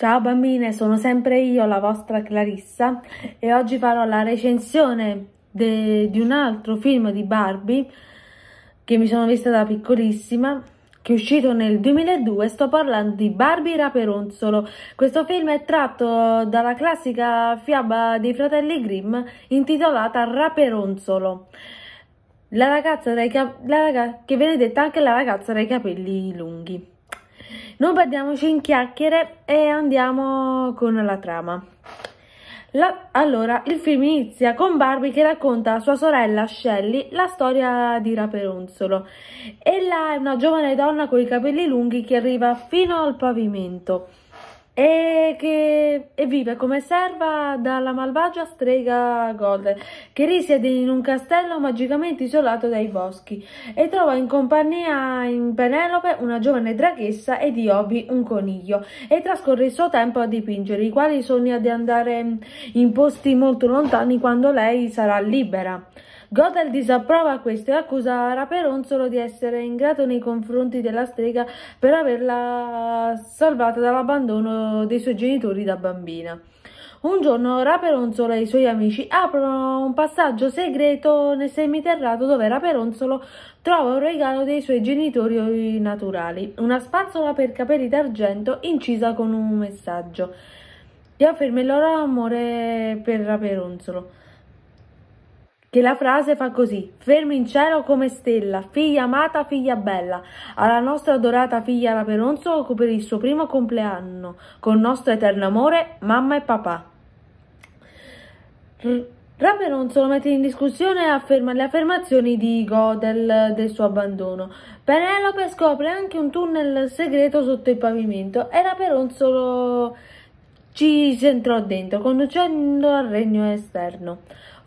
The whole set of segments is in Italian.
Ciao bambine, sono sempre io, la vostra Clarissa, e oggi farò la recensione di un altro film di Barbie che mi sono vista da piccolissima che è uscito nel 2002, sto parlando di Barbie Raperonzolo. Questo film è tratto dalla classica fiaba dei fratelli Grimm intitolata Raperonzolo. La ragazza, dai cap- che viene detta anche la ragazza dai capelli lunghi. Non perdiamoci in chiacchiere e andiamo con la trama. La, allora, il film inizia con Barbie che racconta a sua sorella Shelly la storia di Raperonzolo. Ella è una giovane donna con i capelli lunghi che arriva fino al pavimento e che e vive come serva dalla malvagia strega Golden, che risiede in un castello magicamente isolato dai boschi, e trova in compagnia in Penelope una giovane draghessa e di Obi un coniglio, e trascorre il suo tempo a dipingere, i quali sogna di andare in posti molto lontani quando lei sarà libera. Gothel disapprova questo e accusa Raperonzolo di essere ingrato nei confronti della strega per averla salvata dall'abbandono dei suoi genitori da bambina. Un giorno Raperonzolo e i suoi amici aprono un passaggio segreto nel semiterrato dove Raperonzolo trova un regalo dei suoi genitori naturali, una spazzola per capelli d'argento incisa con un messaggio che afferma il loro amore per Raperonzolo che la frase fa così, fermi in cielo come stella, figlia amata, figlia bella, alla nostra adorata figlia Raperonzolo per il suo primo compleanno, con nostro eterno amore, mamma e papà. R Raperonzolo mette in discussione afferma le affermazioni di Godel del suo abbandono. Penelope scopre anche un tunnel segreto sotto il pavimento e Raperonzolo ci entrò dentro, conducendo al regno esterno.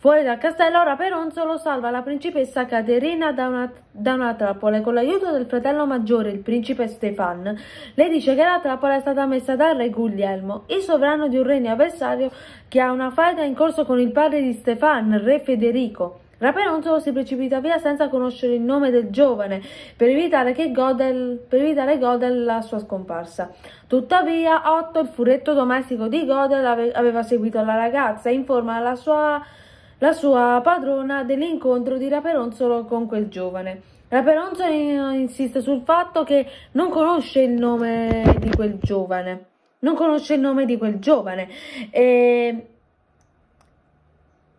Fuori dal castello, ora Peronzolo salva la principessa Caterina da una, da una trappola e con l'aiuto del fratello maggiore, il principe Stefan, le dice che la trappola è stata messa dal re Guglielmo, il sovrano di un regno avversario che ha una faida in corso con il padre di Stefan, re Federico. Raperonzolo si precipita via senza conoscere il nome del giovane per evitare, che Godel, per evitare Godel la sua scomparsa. Tuttavia, Otto, il furetto domestico di Godel, aveva seguito la ragazza e informa la sua la sua padrona dell'incontro di Raperonzolo con quel giovane. Raperonzolo insiste sul fatto che non conosce il nome di quel giovane. Non conosce il nome di quel giovane. E,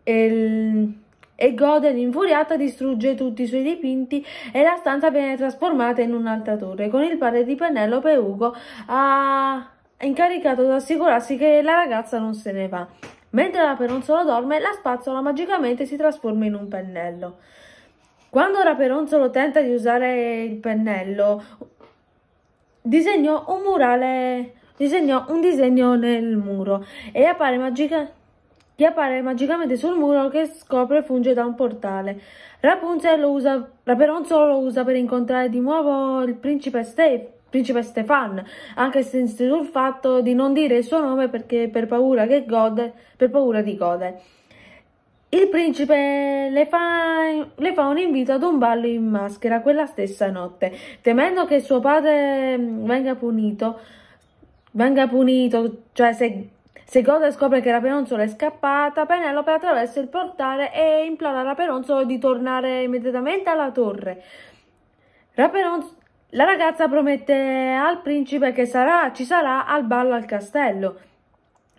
e, e Goden, infuriata, distrugge tutti i suoi dipinti e la stanza viene trasformata in un'altra torre, con il padre di Penelope Ugo a incaricato ad assicurarsi che la ragazza non se ne va. Mentre la peronzola dorme, la spazzola magicamente si trasforma in un pennello. Quando Raperonzolo tenta di usare il pennello, disegnò un murale, disegnò un disegno nel muro e appare magicamente che appare magicamente sul muro che scopre funge da un portale. Rapunzel lo usa, Raperonzolo lo usa per incontrare di nuovo il principe Steve, principe Stefan, anche senza sul fatto di non dire il suo nome perché per paura che gode, per paura di gode. Il principe le fa, le fa, un invito ad un ballo in maschera quella stessa notte, temendo che suo padre mm, venga punito, venga punito, cioè se, se Goda scopre che la Peronzolo è scappata, Penelope attraversa il portale e implora la Peronzolo di tornare immediatamente alla torre. Raperonzolo la ragazza promette al principe che sarà, ci sarà al ballo al castello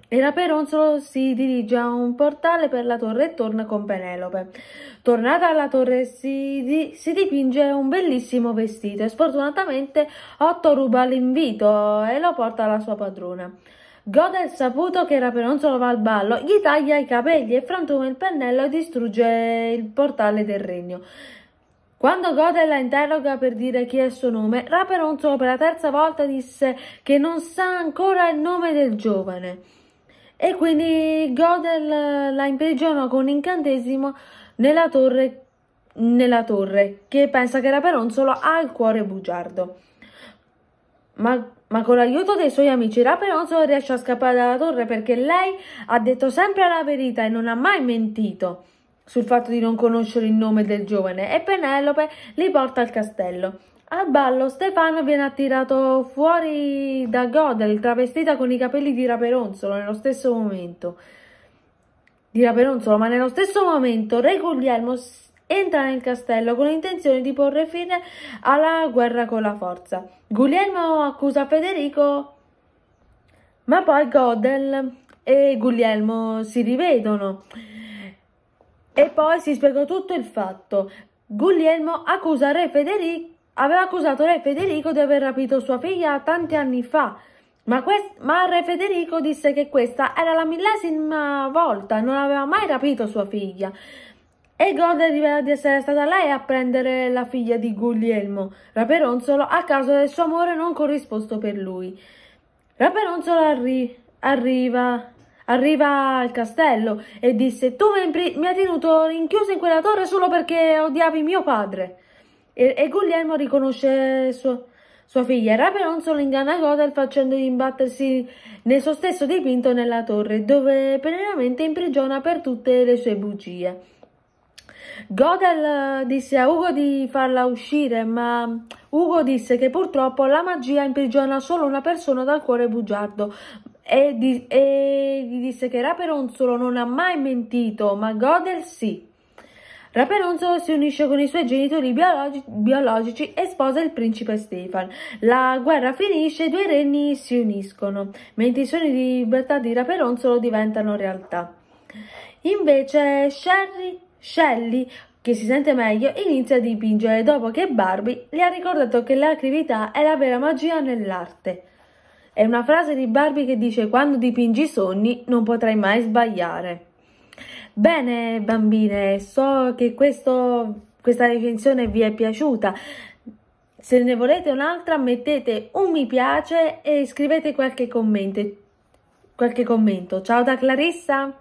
e Raperonzolo si dirige a un portale per la torre e torna con Penelope. Tornata alla torre si, di, si dipinge un bellissimo vestito e sfortunatamente Otto ruba l'invito e lo porta alla sua padrona. Goda è saputo che Raperonzolo va al ballo, gli taglia i capelli e frantuma il pennello e distrugge il portale del regno. Quando Godel la interroga per dire chi è il suo nome, Raperonzolo per la terza volta disse che non sa ancora il nome del giovane. E quindi Godel la imprigionò con incantesimo nella torre, nella torre che pensa che Raperonzolo ha il cuore bugiardo. Ma, ma con l'aiuto dei suoi amici Raperonzolo riesce a scappare dalla torre perché lei ha detto sempre la verità e non ha mai mentito sul fatto di non conoscere il nome del giovane e Penelope li porta al castello. Al ballo Stefano viene attirato fuori da Godel, travestita con i capelli di Raperonzolo nello stesso momento. Di Raperonzolo, ma nello stesso momento Re Guglielmo entra nel castello con l'intenzione di porre fine alla guerra con la forza. Guglielmo accusa Federico, ma poi Godel e Guglielmo si rivedono. E poi si spiegò tutto il fatto. Guglielmo accusa re Federico, aveva accusato re Federico di aver rapito sua figlia tanti anni fa, ma, ma re Federico disse che questa era la millesima volta, non aveva mai rapito sua figlia. E Golda rivela di essere stata lei a prendere la figlia di Guglielmo Raperonzolo a causa del suo amore non corrisposto per lui. Raperonzolo arri arriva arriva al castello e disse tu mi hai tenuto rinchiuso in quella torre solo perché odiavi mio padre. E, e Guglielmo riconosce suo, sua figlia era e Raperonzo lo inganna Godel facendo imbattersi nel suo stesso dipinto nella torre dove perennemente imprigiona per tutte le sue bugie. Godel eh, disse a Ugo di farla uscire, ma Ugo disse che purtroppo la magia imprigiona solo una persona dal cuore bugiardo, e di, e di disse che Raperonzolo non ha mai mentito, ma Godel sì. Raperonzolo si unisce con i suoi genitori biologi biologici e sposa il principe Stefan. La guerra finisce e i due regni si uniscono, mentre i sogni di libertà di Raperonzolo diventano realtà. Invece Sherry, Shelley, che si sente meglio, inizia a dipingere dopo che Barbie gli ha ricordato che la creatività è la vera magia nell'arte. È una frase di Barbie che dice quando dipingi i sogni non potrai mai sbagliare. Bene bambine, so che questo, questa recensione vi è piaciuta. Se ne volete un'altra mettete un mi piace e scrivete qualche commento. Qualche commento. Ciao da Clarissa!